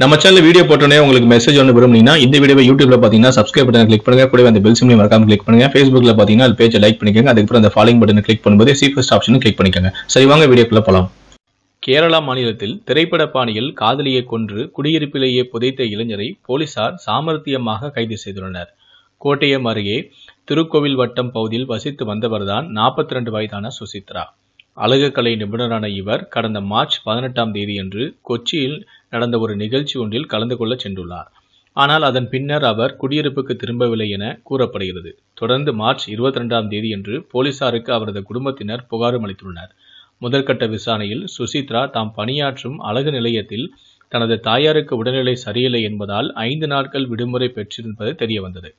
நம்ம channel video போட்டோன்னே உங்களுக்கு மெசேஜ் ஒன்று விரும்புனீங்கன்னா இந்த வீடியோ யூடியூப்ல பார்த்தீங்கன்னா சப்ஸ்கிரைப் பட்டன் கிளிக் பண்ணுங்க கூட அந்த பெல் சிம்லையும் மறக்காம கிளிக் பண்ணுங்க ஃபேஸ்புக்ல பார்த்தீங்கன்னா அது பேஜை லைக் பண்ணிக்கோங்க அதுக்கப்புறம் அந்த ஃபாலோயிங் பட்டன் கிளிக் பண்ணும்போது சீஃபஸ்ட் ஆப்ஷனும் கிளிக் பண்ணிக்கோங்க சரி வாங்க வீடியோக்குள்ள போகலாம் கேரளா மாநிலத்தில் திரைப்பட பாணியில் காதலியை கொன்று குடியிருப்பிலேயே புதைத்த இளைஞரை போலீசார் சாமர்த்தியமாக கைது செய்துள்ளனர் கோட்டையம் அருகே திருக்கோவில் வட்டம் பகுதியில் வசித்து வந்தவர்தான் நாற்பத்தி ரெண்டு வயதான சுசித்ரா அழகுக்கலை நிபுணரான இவர் கடந்த மார்ச் பதினெட்டாம் தேதியன்று கொச்சியில் நடந்த ஒரு நிகழ்ச்சி ஒன்றில் கலந்து கொள்ள சென்றுள்ளார் ஆனால் அதன் பின்னர் அவர் குடியிருப்புக்கு திரும்பவில்லை என கூறப்படுகிறது தொடர்ந்து மார்ச் இருபத்தி ரெண்டாம் தேதி என்று போலீசாருக்கு அவரது குடும்பத்தினர் புகாரும் அளித்துள்ளனர் முதற்கட்ட விசாரணையில் சுசித்ரா தாம் பணியாற்றும் அழகு நிலையத்தில் தனது தாயாருக்கு உடல்நிலை சரியில்லை என்பதால் ஐந்து நாட்கள் விடுமுறை பெற்றிருப்பது தெரியவந்தது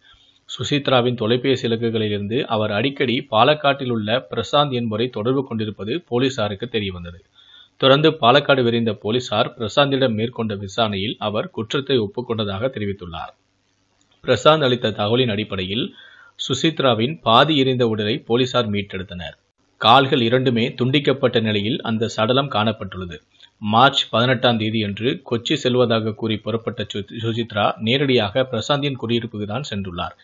சுசித்ராவின் தொலைபேசி இலக்குகளிலிருந்து அவர் அடிக்கடி பாலக்காட்டில் உள்ள பிரசாந்த் என்பவரை தொடர்பு கொண்டிருப்பது போலீசாருக்கு தெரியவந்தது தொடர்ந்து பாலக்காடு விரைந்த போலீசார் பிரசாந்திடம் மேற்கொண்ட விசாரணையில் அவர் குற்றத்தை ஒப்புக்கொண்டதாக தெரிவித்துள்ளார் பிரசாந்த் அளித்த தகவலின் அடிப்படையில் சுசித்ராவின் பாதி எரிந்த உடலை போலீசார் மீட்டெடுத்தனர் கால்கள் இரண்டுமே துண்டிக்கப்பட்ட நிலையில் அந்த சடலம் காணப்பட்டுள்ளது மார்ச் பதினெட்டாம் தேதியன்று கொச்சி செல்வதாக கூறி புறப்பட்ட சுசித்ரா நேரடியாக பிரசாந்தின் குடியிருப்புக்கு தான் சென்றுள்ளார்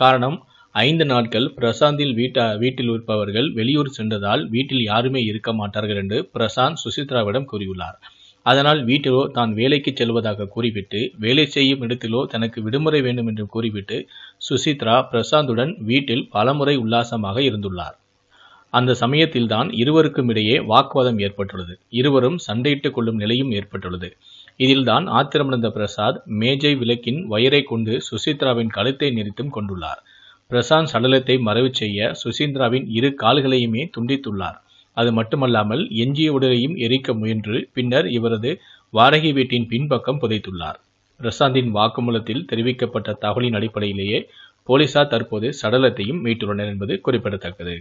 காரணம் ஐந்து நாட்கள் பிரசாந்தில் வீட்டா வீட்டில் இருப்பவர்கள் வெளியூர் சென்றதால் வீட்டில் யாருமே இருக்க மாட்டார்கள் என்று பிரசாந்த் சுசித்ராவிடம் கூறியுள்ளார் அதனால் வீட்டிலோ தான் வேலைக்கு செல்வதாக கூறிவிட்டு வேலை செய்யும் இடத்திலோ தனக்கு விடுமுறை வேண்டும் என்று கூறிவிட்டு சுசித்ரா பிரசாந்துடன் வீட்டில் பலமுறை உல்லாசமாக இருந்துள்ளார் அந்த சமயத்தில்தான் இருவருக்கும் இடையே வாக்குவாதம் ஏற்பட்டுள்ளது இருவரும் சண்டையிட்டுக் கொள்ளும் நிலையும் ஏற்பட்டுள்ளது இதில்தான் ஆத்திரமடைந்த பிரசாத் மேஜை விளக்கின் வயரை கொண்டு சுசித்ராவின் கழுத்தை நிறுத்தும் கொண்டுள்ளார் பிரசாந்த் சடலத்தை மறைவு செய்ய சுசீந்திராவின் இரு கால்களையுமே துண்டித்துள்ளார் அது மட்டுமல்லாமல் எஞ்சிய உடலையும் எரிக்க முயன்று பின்னர் இவரது வாடகை வீட்டின் பின்பக்கம் புதைத்துள்ளார் பிரசாந்தின் வாக்குமூலத்தில் தெரிவிக்கப்பட்ட தகவலின் அடிப்படையிலேயே போலீசார் தற்போது சடலத்தையும் மீட்டுள்ளனர் என்பது குறிப்பிடத்தக்கது